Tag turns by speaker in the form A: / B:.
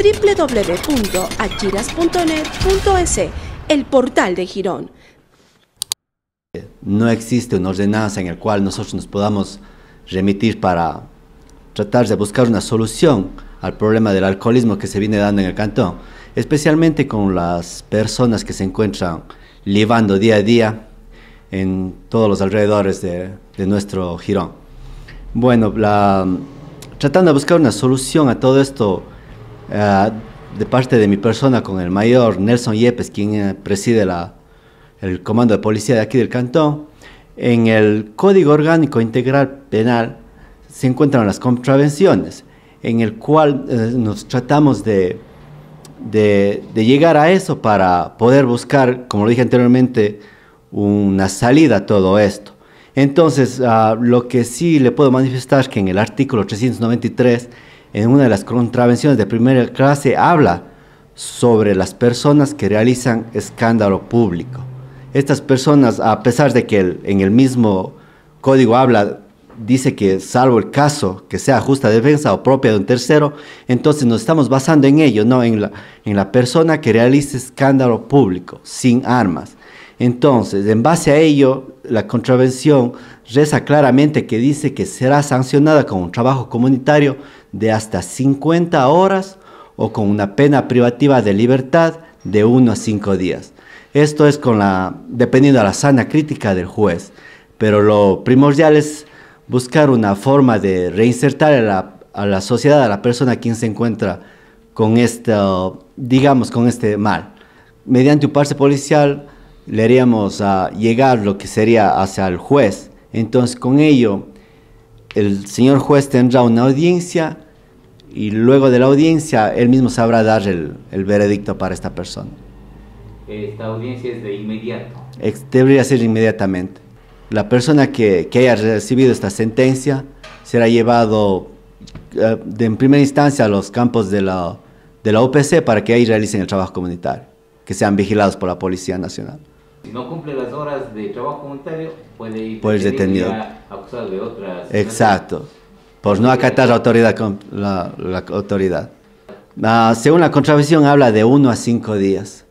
A: www.achiras.net.es, el portal de Girón. No existe una ordenanza en la cual nosotros nos podamos remitir para tratar de buscar una solución al problema del alcoholismo que se viene dando en el cantón, especialmente con las personas que se encuentran llevando día a día en todos los alrededores de, nuestro Girón. Bueno, la, tratando de buscar una solución a todo esto, Ah, de parte de mi persona con el mayor Nelson Yepes, quien eh, preside el comando de policía de aquí del cantón, en el Código Orgánico Integral Penal se encuentran las contravenciones, en el cual eh, nos tratamos de, llegar a eso para poder buscar, como lo dije anteriormente, una salida a todo esto. Entonces, ah, lo que sí le puedo manifestar es que en el artículo 393 en una de las contravenciones de primera clase habla sobre las personas que realizan escándalo público. Estas personas, a pesar de que en el mismo código habla, dice que salvo el caso que sea justa defensa o propia de un tercero, entonces nos estamos basando en ello, no en la, en la persona que realice escándalo público, sin armas. Entonces, en base a ello, la contravención reza claramente que dice que será sancionada con un trabajo comunitario de hasta 50 horas o con una pena privativa de libertad de 1 a 5 días. Esto es con la, dependiendo de la sana crítica del juez, pero lo primordial es buscar una forma de reinsertar a la, sociedad, a la persona quien se encuentra con este, digamos, con este mal. Mediante un parse policial le haríamos a ah, llegar lo que sería hacia el juez. Entonces, con ello, el señor juez tendrá una audiencia y luego de la audiencia él mismo sabrá dar el, veredicto para esta persona. Esta audiencia es de inmediato. debería ser inmediatamente. La persona que, haya recibido esta sentencia será llevado eh, de, en primera instancia a los campos de la, de la OPC para que ahí realicen el trabajo comunitario, que sean vigilados por la Policía Nacional. Si no cumple las horas de trabajo comunitario, puede ir, detenido, a Exacto, por no acatar la autoridad. La, autoridad. Ah, según la contravención habla de uno a cinco días.